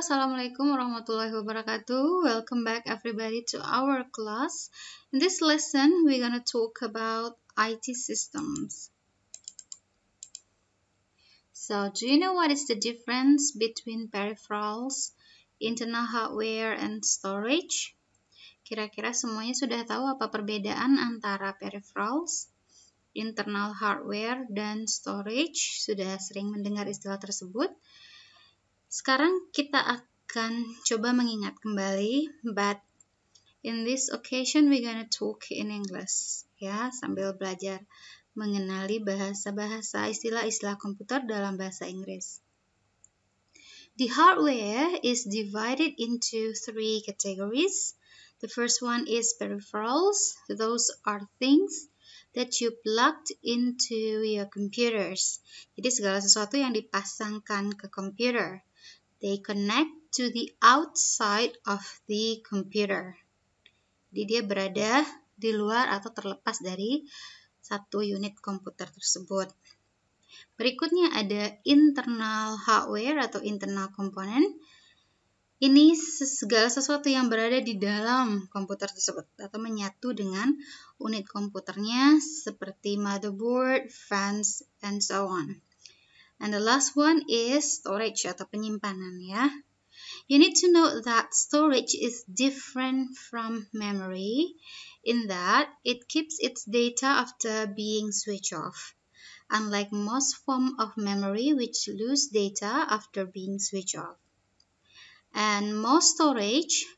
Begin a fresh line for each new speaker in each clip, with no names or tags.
Assalamualaikum warahmatullahi wabarakatuh. Welcome back everybody to our class. In this lesson, we're gonna talk about IT systems. So, do you know what is the difference between peripherals, internal hardware, and storage? Kira-kira semuanya sudah tahu apa perbedaan antara peripherals, internal hardware, dan storage. Sudah sering mendengar istilah tersebut. Sekarang kita akan coba mengingat kembali, but in this occasion we gonna talk in English, ya, sambil belajar mengenali bahasa-bahasa istilah-istilah komputer dalam bahasa Inggris. The hardware is divided into three categories. The first one is peripherals. Those are things that you plugged into your computers. Jadi segala sesuatu yang dipasangkan ke komputer. They connect to the outside of the computer. Jadi dia berada di luar atau terlepas dari satu unit komputer tersebut. Berikutnya ada internal hardware atau internal component. Ini segala sesuatu yang berada di dalam komputer tersebut atau menyatu dengan unit komputernya seperti motherboard, fans, and so on. And the last one is storage atau penyimpanan ya. You need to know that storage is different from memory in that it keeps its data after being switched off. Unlike most form of memory which lose data after being switched off. And most storage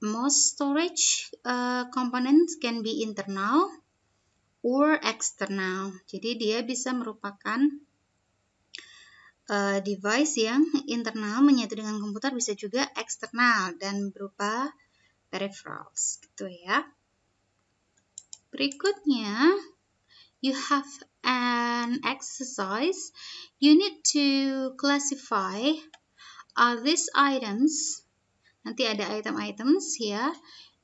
most storage uh, components can be internal or external. Jadi dia bisa merupakan Eh, device yang internal menyatu dengan komputer bisa juga eksternal dan berupa peripherals gitu ya. Berikutnya, you have an exercise. You need to classify all these items. Nanti ada item-items ya.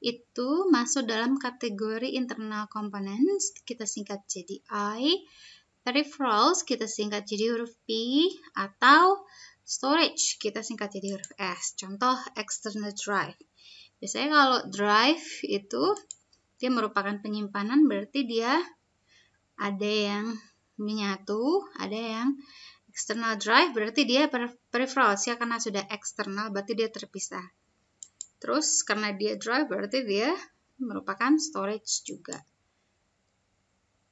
Itu masuk dalam kategori internal components. Kita singkat jadi I Peripherals kita singkat jadi huruf P atau storage kita singkat jadi huruf S. Contoh external drive. Biasanya kalau drive itu dia merupakan penyimpanan berarti dia ada yang menyatu, ada yang external drive berarti dia peripheral ya karena sudah eksternal berarti dia terpisah. Terus karena dia drive berarti dia merupakan storage juga.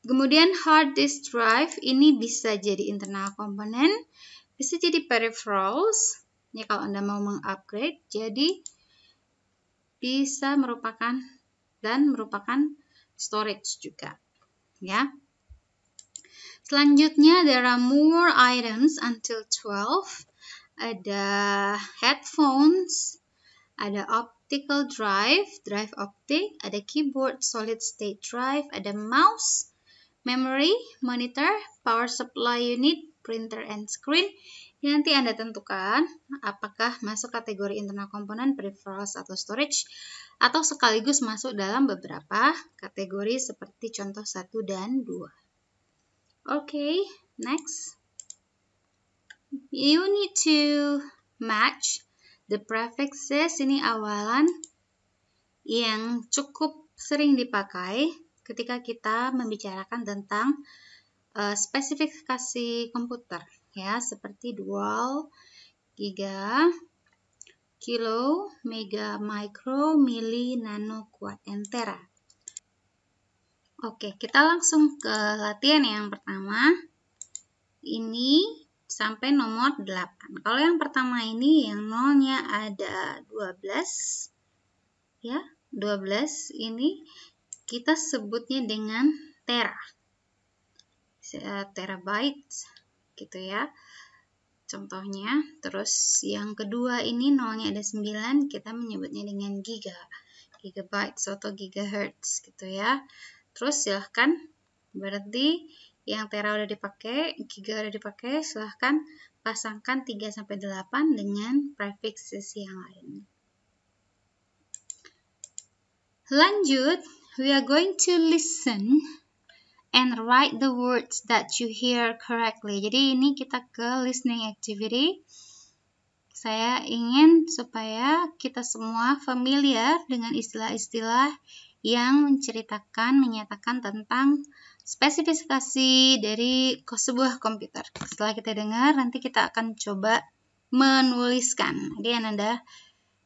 Kemudian hard disk drive ini bisa jadi internal komponen, bisa jadi peripherals. Ini ya, kalau Anda mau mengupgrade, jadi bisa merupakan dan merupakan storage juga, ya. Selanjutnya there are more items until 12. Ada headphones, ada optical drive, drive optik, ada keyboard solid state drive, ada mouse, memory, monitor, power supply unit, printer and screen yang nanti Anda tentukan apakah masuk kategori internal komponen peripherals atau storage atau sekaligus masuk dalam beberapa kategori seperti contoh 1 dan 2. Oke, okay, next. You need to match the prefixes ini awalan yang cukup sering dipakai ketika kita membicarakan tentang uh, spesifikasi komputer ya seperti dual, giga, kilo, mega, micro, mili, nano, kuat, entera Oke, kita langsung ke latihan yang pertama. Ini sampai nomor 8. Kalau yang pertama ini yang nolnya ada 12. Ya, 12 ini kita sebutnya dengan tera eh, terabyte gitu ya contohnya terus yang kedua ini nolnya ada 9 kita menyebutnya dengan giga gigabyte atau gigahertz gitu ya terus silahkan berarti yang tera udah dipakai giga udah dipakai silahkan pasangkan 3 sampai 8 dengan prefix yang lain lanjut We are going to listen and write the words that you hear correctly. Jadi ini kita ke listening activity. Saya ingin supaya kita semua familiar dengan istilah-istilah yang menceritakan, menyatakan tentang spesifikasi dari sebuah komputer. Setelah kita dengar, nanti kita akan coba menuliskan. Jadi Anda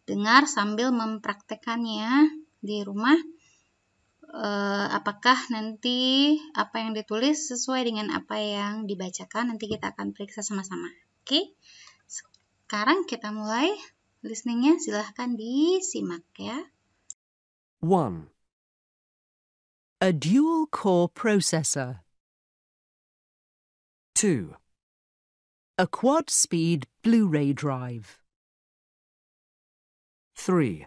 dengar sambil mempraktekannya di rumah uh, apakah nanti apa yang ditulis sesuai dengan apa yang dibacakan. Nanti kita akan periksa sama-sama. Oke, sekarang kita mulai listeningnya. Silahkan disimak ya. One, A dual core processor. Two, A quad speed Blu ray drive. Three.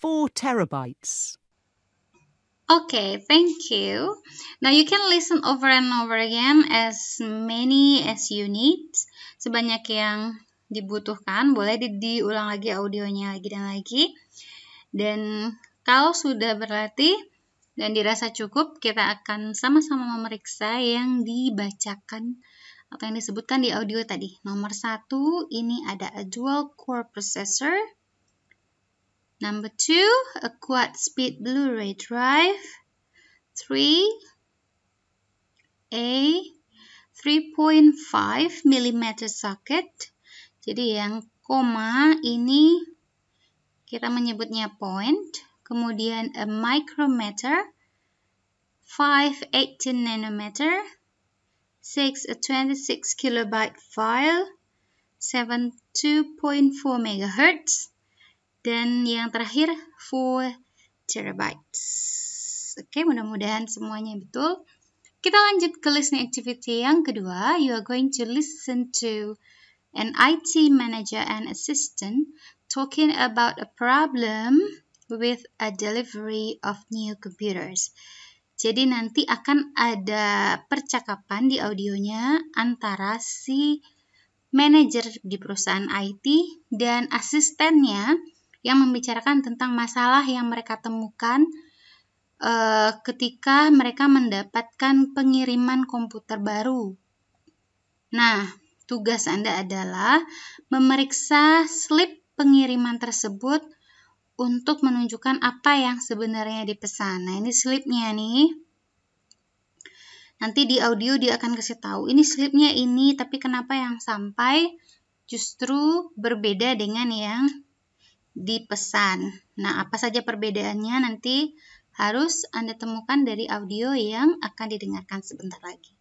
four terabytes. Okay, thank you. Now you can listen over and over again as many as you need. Sebanyak yang dibutuhkan, boleh di diulang lagi audionya lagi dan lagi. Dan kalau sudah berlatih dan dirasa cukup, kita akan sama-sama memeriksa yang dibacakan atau yang disebutkan di audio tadi. Nomor satu ini ada a dual core processor. Number two, a quad speed Blu ray drive. Three, A 3.5 mm socket. Jadi yang koma ini kita menyebutnya point. Kemudian a micrometer, 518 nanometer, 6 a 26 kilobyte file, 7 2.4 megahertz, dan yang terakhir full terabytes. Oke, okay, mudah-mudahan semuanya betul. Kita lanjut ke listening activity yang kedua. You are going to listen to an IT manager and assistant talking about a problem with a delivery of new computers. Jadi nanti akan ada percakapan di audionya antara si manager di perusahaan IT dan asistennya yang membicarakan tentang masalah yang mereka temukan uh, ketika mereka mendapatkan pengiriman komputer baru. Nah, tugas Anda adalah memeriksa slip pengiriman tersebut untuk menunjukkan apa yang sebenarnya dipesan. Nah, ini slipnya nih. Nanti di audio dia akan kasih tahu ini slipnya ini, tapi kenapa yang sampai justru berbeda dengan yang dipesan. Nah, apa saja perbedaannya nanti harus Anda temukan dari audio yang akan didengarkan sebentar lagi.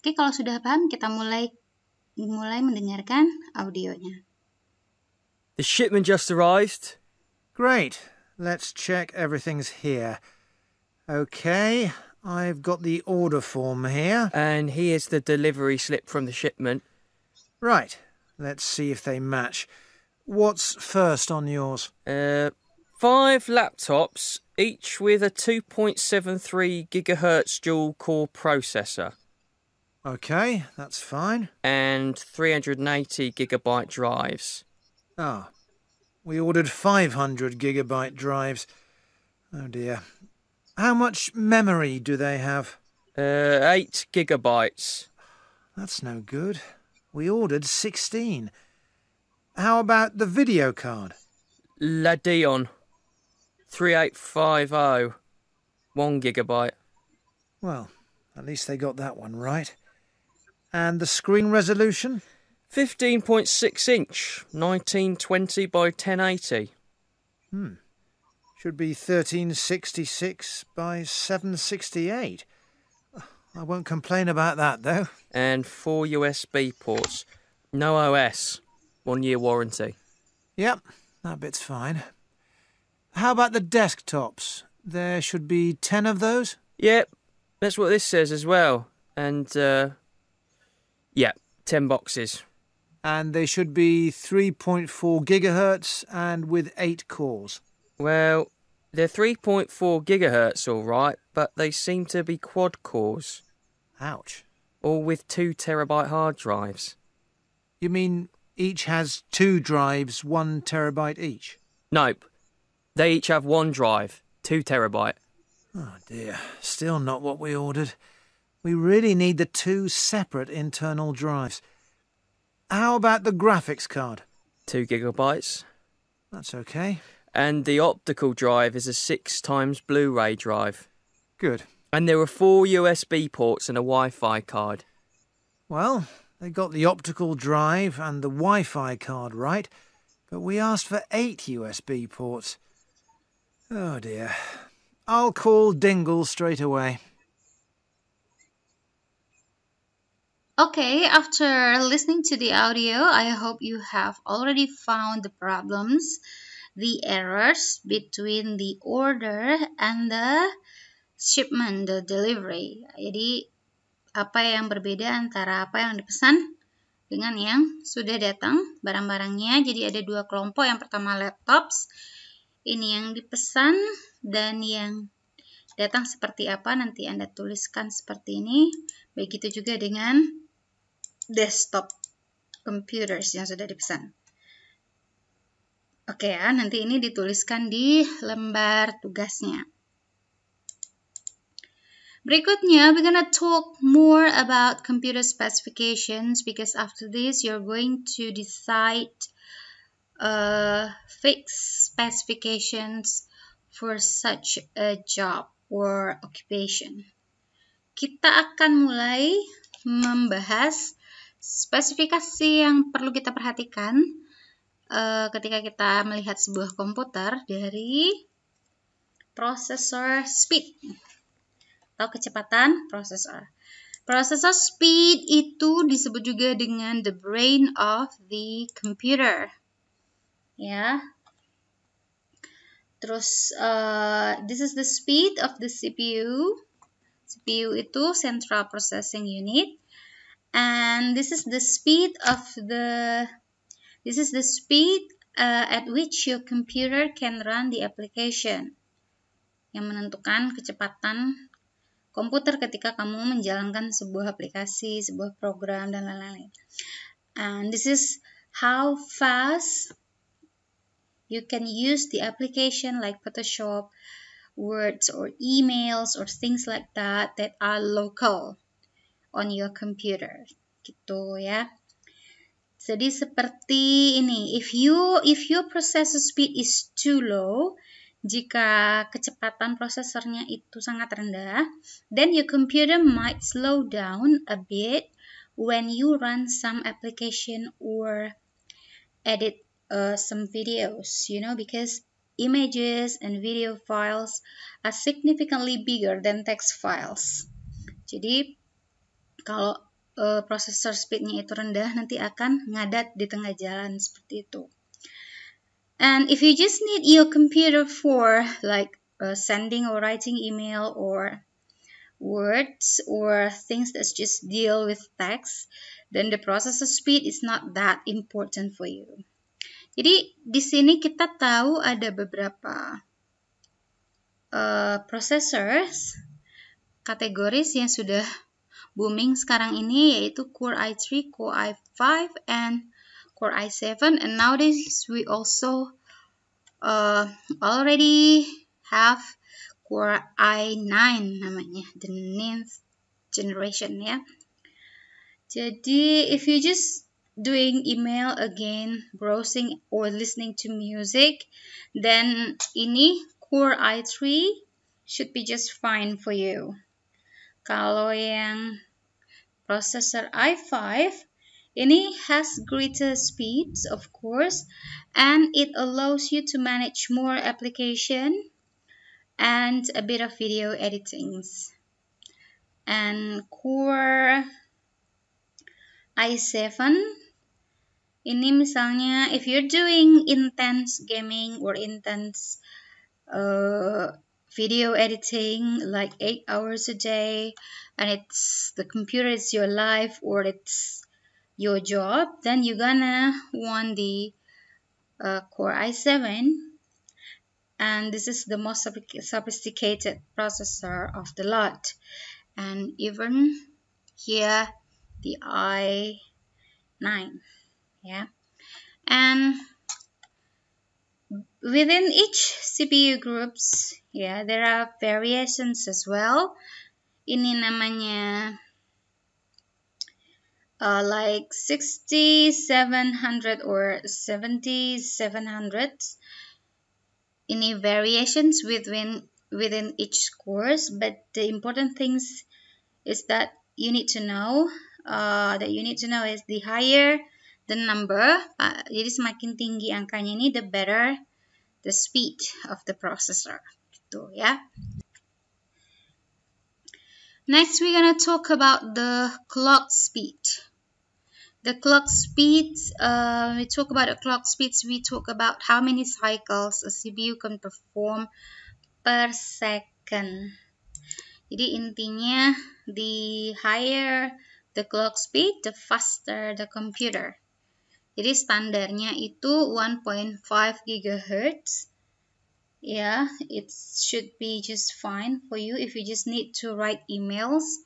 Oke, kalau sudah paham kita mulai mulai mendengarkan audionya.
The shipment just arrived. Great.
Let's check everything's here. Okay, I've got the order form here. And here's the delivery slip from the shipment. Right. Let's see if they match. What's first on yours? Uh,
five laptops, each with a 2.73 gigahertz dual core processor.
Okay, that's fine.
And 380 gigabyte drives.
Ah, we ordered 500 gigabyte drives. Oh dear. How much memory do they have? Uh, 8 gigabytes. That's no good. We ordered
16. How about the video card? Ladion 3850 1 gigabyte.
Well, at least they got that one right. And the screen resolution? 15.6 inch, 1920 by 1080. Hmm. Should be 1366 by 768. I won't complain about that, though.
And four USB ports. No OS. One year warranty.
Yep, that bit's fine. How about the desktops? There should be ten of those?
Yep, that's what this says as well. And, uh, yeah, ten boxes.
And they should be 3.4 gigahertz and with eight cores.
Well, they're 3.4 gigahertz, all right, but they seem to be quad cores. Ouch. All with two terabyte hard drives. You
mean each has two drives, one terabyte each? Nope.
They each have one drive, two terabyte.
Oh dear, still not what we ordered. We really need the two separate internal drives. How about the graphics card?
Two gigabytes.
That's okay.
And the optical drive is a six times Blu ray drive. Good. And there are four USB ports and a Wi Fi card.
Well, they got the optical drive and the Wi-Fi card right, but we asked for eight USB ports. Oh dear. I'll call Dingle straight away.
Okay, after listening to the audio, I hope you have already found the problems, the errors between the order and the shipment, the delivery. Jadi apa yang berbeda antara apa yang dipesan dengan yang sudah datang barang-barangnya. Jadi ada dua kelompok, yang pertama laptops, ini yang dipesan dan yang datang seperti apa nanti Anda tuliskan seperti ini. Begitu juga dengan desktop computers yang sudah dipesan. Oke ya, nanti ini dituliskan di lembar tugasnya. Berikutnya, we're gonna talk more about computer specifications because after this, you're going to decide uh, fixed specifications for such a job or occupation. Kita akan mulai membahas spesifikasi yang perlu kita perhatikan uh, ketika kita melihat sebuah komputer dari processor speed atau kecepatan prosesor. Prosesor speed itu disebut juga dengan the brain of the computer. Ya. Terus uh, this is the speed of the CPU. CPU itu central processing unit and this is the speed of the this is the speed uh, at which your computer can run the application yang menentukan kecepatan komputer ketika kamu menjalankan sebuah aplikasi, sebuah program dan lain-lain. And this is how fast you can use the application like Photoshop, words or emails or things like that that are local on your computer. Gitu ya. Jadi seperti ini, if you if your processor speed is too low, jika kecepatan prosesornya itu sangat rendah, then your computer might slow down a bit when you run some application or edit uh, some videos, you know, because images and video files are significantly bigger than text files. Jadi, kalau uh, processor speednya itu rendah, nanti akan ngadat di tengah jalan seperti itu. And if you just need your computer for like uh, sending or writing email or words or things that just deal with text, then the processor speed is not that important for you. Jadi di sini kita tahu ada beberapa uh, processors kategoris yang sudah booming sekarang ini yaitu Core i3, Core i5, and Core i7 and nowadays we also uh, already have Core i9 namanya the ninth generation ya jadi if you just doing email again browsing or listening to music then ini Core i3 should be just fine for you kalau yang processor i5 any has greater speeds of course and it allows you to manage more application and a bit of video editings and core i7 ini misalnya if you're doing intense gaming or intense uh, video editing like eight hours a day and it's the computer is your life or it's your job then you're gonna want the uh, core i7 and this is the most sophisticated processor of the lot and even here the i9 yeah and within each CPU groups yeah there are variations as well ini namanya uh, like 6700 or 7700 any variations within within each course but the important things is that you need to know uh, that you need to know is the higher the number uh, jadi semakin tinggi angkanya ini the better the speed of the processor gitu yeah. next we're gonna talk about the clock speed the clock speeds uh, we talk about the clock speeds we talk about how many cycles a CPU can perform per second jadi intinya the higher the clock speed the faster the computer jadi standarnya itu 1.5 gigahertz yeah it should be just fine for you if you just need to write emails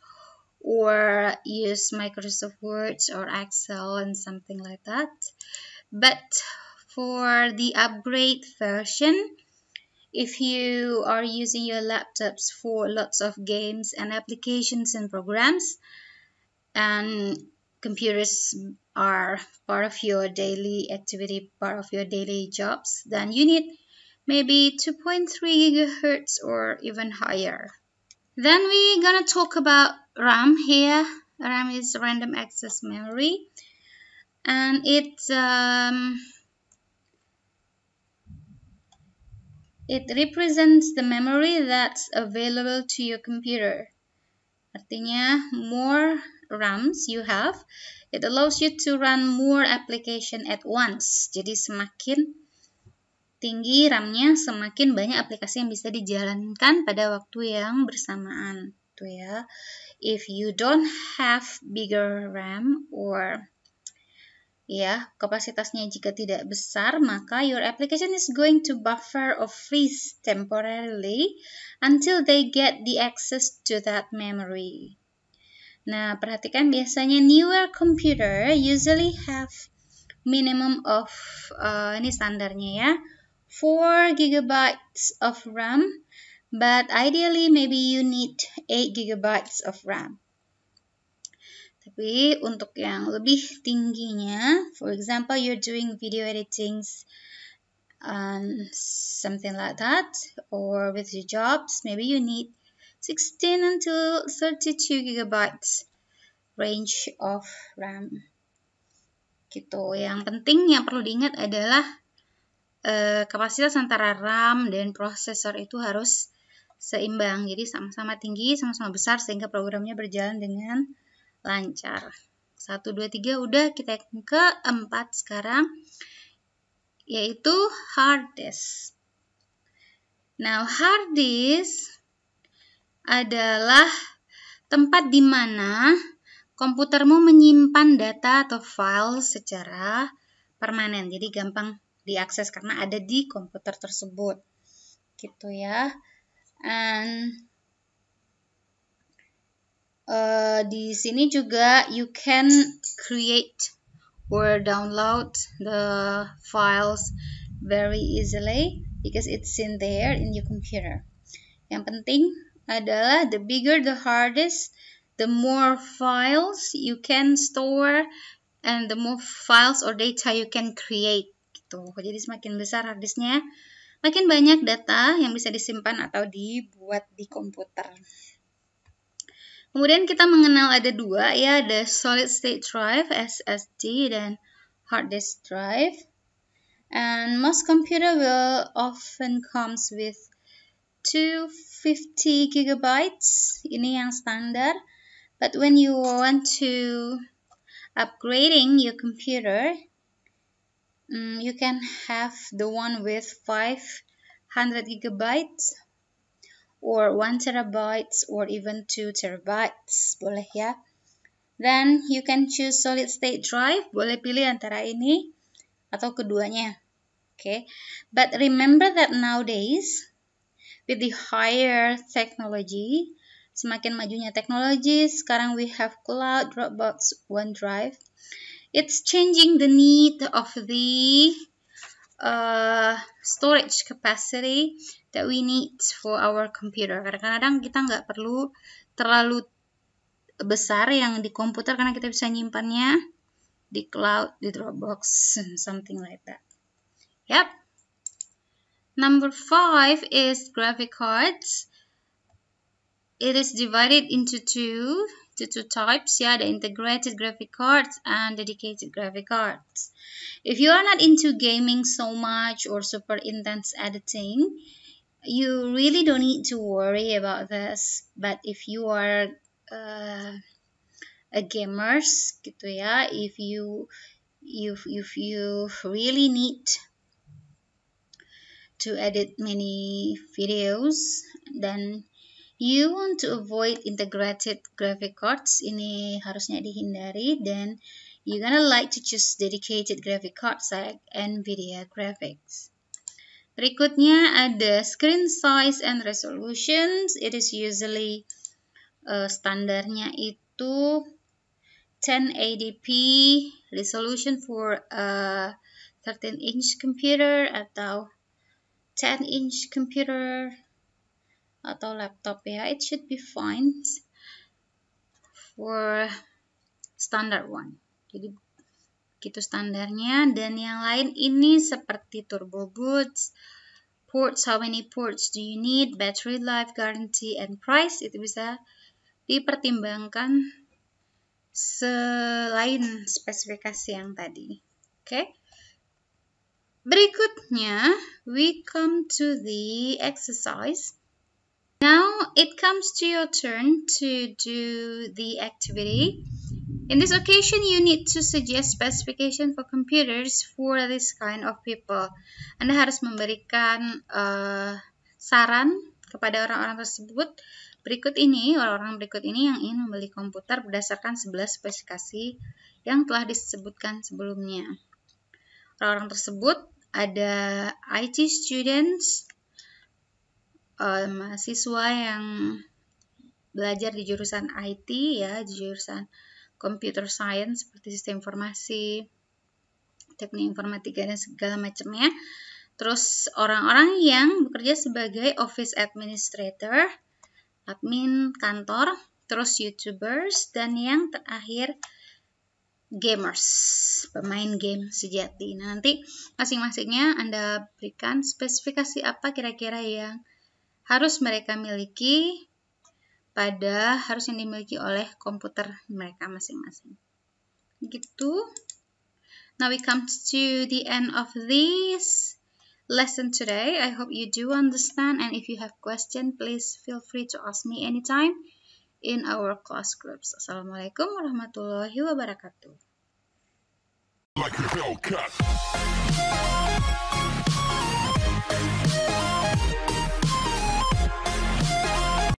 or use Microsoft Word or Excel and something like that. But for the upgrade version, if you are using your laptops for lots of games and applications and programs, and um, computers are part of your daily activity, part of your daily jobs, then you need maybe 2.3 gigahertz or even higher. Then we're gonna talk about RAM here. RAM is random access memory, and it um, it represents the memory that's available to your computer. Artinya, more RAMs you have, it allows you to run more application at once. Jadi semakin tinggi RAM-nya, semakin banyak aplikasi yang bisa dijalankan pada waktu yang bersamaan gitu ya. If you don't have bigger RAM or ya, kapasitasnya jika tidak besar, maka your application is going to buffer or freeze temporarily until they get the access to that memory. Nah, perhatikan biasanya newer computer usually have minimum of uh, ini standarnya ya, 4 GB of RAM but ideally maybe you need 8 GB of RAM. Tapi untuk yang lebih tingginya, for example you're doing video editing um, something like that or with your jobs, maybe you need 16 until 32 gigabytes range of RAM. Gitu. Yang penting yang perlu diingat adalah uh, kapasitas antara RAM dan prosesor itu harus seimbang. Jadi sama-sama tinggi, sama-sama besar sehingga programnya berjalan dengan lancar. 1, 2, 3 udah kita ke keempat sekarang yaitu hard disk. Nah, hard disk adalah tempat di mana komputermu menyimpan data atau file secara permanen. Jadi gampang diakses karena ada di komputer tersebut. Gitu ya and uh, di sini juga you can create or download the files very easily because it's in there in your computer. Yang penting adalah the bigger the hardest, the more files you can store and the more files or data you can create gitu. Jadi semakin besar hard disknya, Makin banyak data yang bisa disimpan atau dibuat di komputer. Kemudian kita mengenal ada dua ya, ada solid state drive (SSD) dan hard disk drive. And most computer will often comes with 250 gigabytes. Ini yang standar. But when you want to upgrading your computer, um, you can have the one with 500 gigabytes or 1 terabytes or even 2 terabytes boleh ya then you can choose solid state drive boleh pilih antara ini atau keduanya oke okay. but remember that nowadays with the higher technology semakin majunya teknologi sekarang we have cloud dropbox onedrive It's changing the need of the uh, storage capacity that we need for our computer. Kadang-kadang kita nggak perlu terlalu besar yang di komputer karena kita bisa nyimpannya di cloud, di Dropbox, something like that. Yep. Number five is graphic cards. It is divided into two. two types yeah the integrated graphic cards and dedicated graphic cards if you are not into gaming so much or super intense editing you really don't need to worry about this but if you are uh, a gamers gitu ya if you if if you really need to edit many videos then you want to avoid integrated graphic cards ini harusnya dihindari dan you're gonna like to choose dedicated graphic cards like Nvidia graphics. Berikutnya ada screen size and resolutions. It is usually uh, standarnya itu 1080p resolution for a 13 inch computer atau 10 inch computer atau laptop ya it should be fine for standard one jadi gitu standarnya dan yang lain ini seperti turbo boots ports how many ports do you need battery life guarantee and price itu bisa dipertimbangkan selain spesifikasi yang tadi oke okay? Berikutnya, we come to the exercise. Now it comes to your turn to do the activity. In this occasion, you need to suggest specification for computers for this kind of people. Anda harus memberikan uh, saran kepada orang-orang tersebut. Berikut ini, orang-orang berikut ini yang ingin membeli komputer berdasarkan 11 spesifikasi yang telah disebutkan sebelumnya. Orang-orang tersebut ada IT students, uh, mahasiswa yang belajar di jurusan IT ya, di jurusan computer science seperti sistem informasi, teknik informatika dan segala macamnya. Terus orang-orang yang bekerja sebagai office administrator, admin kantor, terus YouTubers dan yang terakhir gamers, pemain game sejati. Nah, nanti masing-masingnya Anda berikan spesifikasi apa kira-kira yang harus mereka miliki pada harus yang dimiliki oleh komputer mereka masing-masing. Gitu. Now we come to the end of this lesson today. I hope you do understand and if you have question, please feel free to ask me anytime in our class groups. Assalamualaikum warahmatullahi wabarakatuh.
Like a